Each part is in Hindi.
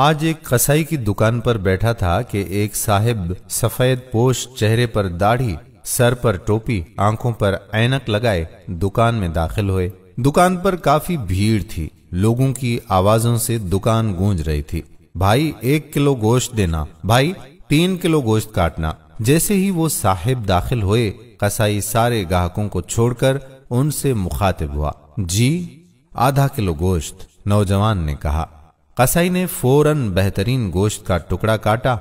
आज एक कसाई की दुकान पर बैठा था कि एक साहेब सफेद पोश चेहरे पर दाढ़ी सर पर टोपी आंखों पर ऐनक लगाए दुकान में दाखिल हुए दुकान पर काफी भीड़ थी लोगों की आवाजों से दुकान गूंज रही थी भाई एक किलो गोश्त देना भाई तीन किलो गोश्त काटना जैसे ही वो साहेब दाखिल हुए कसाई सारे ग्राहकों को छोड़कर उनसे मुखातिब हुआ जी आधा किलो गोश्त नौजवान ने कहा कसाई ने फौरन बेहतरीन गोश्त का टुकड़ा काटा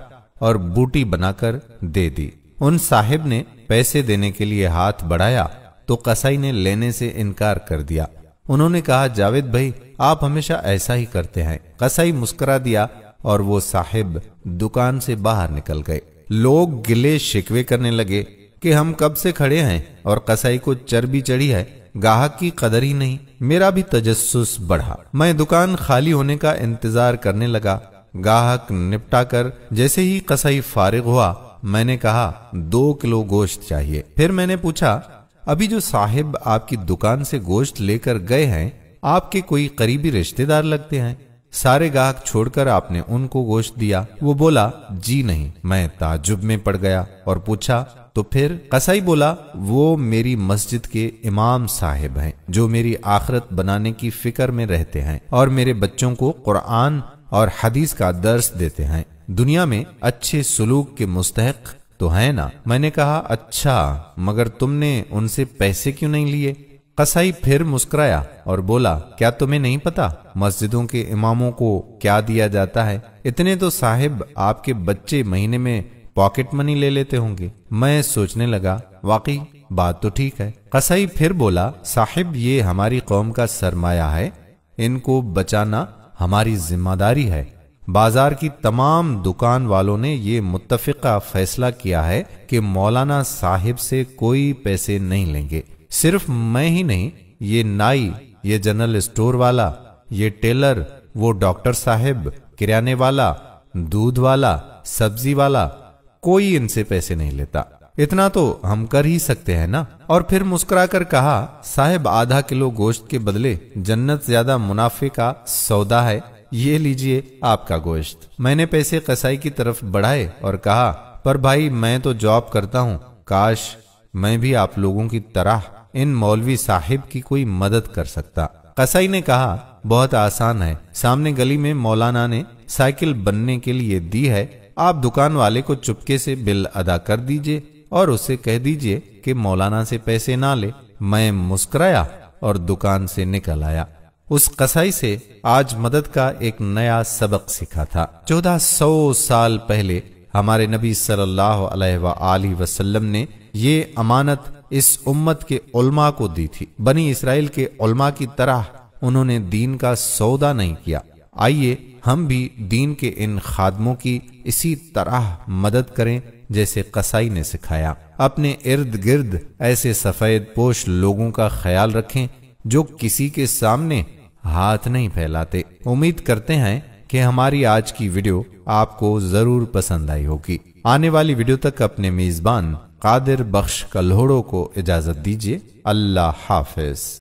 और बूटी बनाकर दे दी उन साहिब ने पैसे देने के लिए हाथ बढ़ाया तो कसाई ने लेने से इनकार कर दिया उन्होंने कहा जावेद भाई आप हमेशा ऐसा ही करते हैं कसाई मुस्करा दिया और वो साहिब दुकान से बाहर निकल गए लोग गिले शिकवे करने लगे कि हम कब से खड़े हैं और कसाई को चर्बी चढ़ी है गाहक की कदर ही नहीं मेरा भी तजस्स बढ़ा मैं दुकान खाली होने का इंतजार करने लगा गाहक निपटा कर जैसे ही कसाई फारिग हुआ मैंने कहा दो किलो गोश्त चाहिए फिर मैंने पूछा अभी जो साहिब आपकी दुकान से गोश्त लेकर गए हैं आपके कोई करीबी रिश्तेदार लगते हैं सारे गाहक छोड़कर आपने उनको गोश्त दिया वो बोला जी नहीं मैं ताजुब में पड़ गया और पूछा तो फिर कसाई बोला वो मेरी मस्जिद के इमाम साहेब हैं जो मेरी आखरत बनाने की फिक्र में रहते हैं और मेरे बच्चों को कुरान और हदीस का दर्स देते हैं दुनिया में अच्छे सलूक के मुस्तक तो है ना मैंने कहा अच्छा मगर तुमने उनसे पैसे क्यों नहीं लिए हसाई फिर मुस्कुराया और बोला क्या तुम्हें नहीं पता मस्जिदों के इमामों को क्या दिया जाता है इतने तो साहिब आपके बच्चे महीने में पॉकेट मनी ले लेते होंगे मैं सोचने लगा वाकई बात तो ठीक है कसाई फिर बोला साहिब ये हमारी कौम का सरमाया है इनको बचाना हमारी जिम्मेदारी है बाजार की तमाम दुकान वालों ने ये मुतफिका फैसला किया है कि मौलाना साहिब से कोई पैसे नहीं लेंगे सिर्फ मैं ही नहीं ये नाई ये जनरल स्टोर वाला ये टेलर वो डॉक्टर साहेब किराने वाला दूध वाला सब्जी वाला कोई इनसे पैसे नहीं लेता इतना तो हम कर ही सकते हैं ना और फिर मुस्कुराकर कहा साहेब आधा किलो गोश्त के बदले जन्नत ज्यादा मुनाफे का सौदा है ये लीजिए आपका गोश्त मैंने पैसे कसाई की तरफ बढ़ाए और कहा पर भाई मैं तो जॉब करता हूँ काश मैं भी आप लोगों की तरह इन मौलवी साहिब की कोई मदद कर सकता कसाई ने कहा बहुत आसान है सामने गली में मौलाना ने साइकिल बनने के लिए दी है आप दुकान वाले को चुपके से बिल अदा कर दीजिए और उसे कह दीजिए कि मौलाना से पैसे ना ले मैं मुस्कुराया और दुकान से निकल आया उस कसाई से आज मदद का एक नया सबक सीखा था चौदह सौ साल पहले हमारे नबी सल्लल्लाहु अलैहि वसल्लम ने ये अमानत इस उम्मत के उल्मा को दी थी बनी इसराइल के उल्मा की तरह उन्होंने दीन का सौदा नहीं किया आइए हम भी दीन के इन खादमों की इसी तरह मदद करें जैसे कसाई ने सिखाया अपने इर्द गिर्द ऐसे सफेद पोश लोगों का ख्याल रखें जो किसी के सामने हाथ नहीं फैलाते उम्मीद करते हैं कि हमारी आज की वीडियो आपको जरूर पसंद आई होगी आने वाली वीडियो तक अपने मेजबान कादिर बख्श कल्होड़ों को इजाज़त दीजिए अल्लाह हाफिज